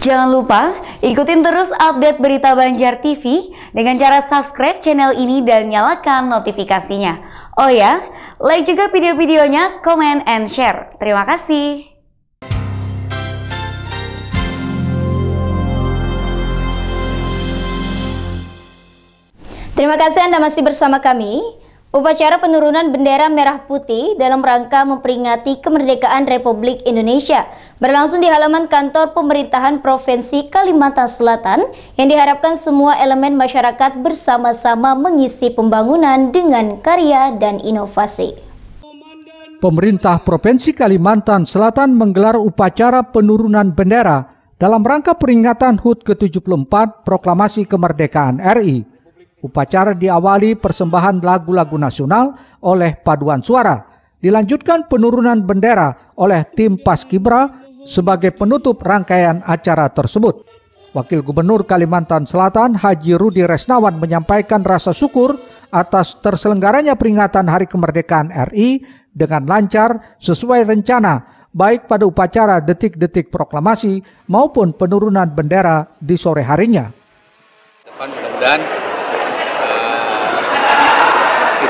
Jangan lupa ikutin terus update berita Banjar TV dengan cara subscribe channel ini dan nyalakan notifikasinya. Oh ya, like juga video-videonya, komen, and share. Terima kasih. Terima kasih Anda masih bersama kami. Upacara penurunan bendera merah putih dalam rangka memperingati kemerdekaan Republik Indonesia berlangsung di halaman kantor pemerintahan Provinsi Kalimantan Selatan yang diharapkan semua elemen masyarakat bersama-sama mengisi pembangunan dengan karya dan inovasi. Pemerintah Provinsi Kalimantan Selatan menggelar upacara penurunan bendera dalam rangka peringatan HUT ke-74 Proklamasi Kemerdekaan RI. Upacara diawali persembahan lagu-lagu nasional oleh paduan suara. Dilanjutkan penurunan bendera oleh tim Paskibra sebagai penutup rangkaian acara tersebut. Wakil Gubernur Kalimantan Selatan Haji Rudi Resnawan menyampaikan rasa syukur atas terselenggaranya peringatan Hari Kemerdekaan RI dengan lancar sesuai rencana baik pada upacara detik-detik proklamasi maupun penurunan bendera di sore harinya. mudah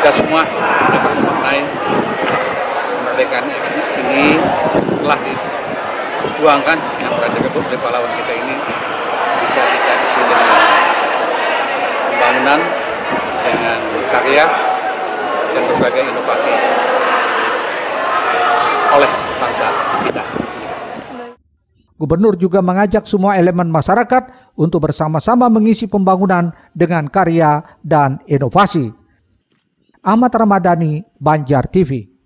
kita semua dapat memaknai kemerdekaan ini telah dijuangkan yang berada oleh pahlawan kita ini bisa kita isi dengan pembangunan dengan karya dan berbagai inovasi oleh bangsa kita. Gubernur juga mengajak semua elemen masyarakat untuk bersama-sama mengisi pembangunan dengan karya dan inovasi. Ahmad Ramadhani, Banjar TV.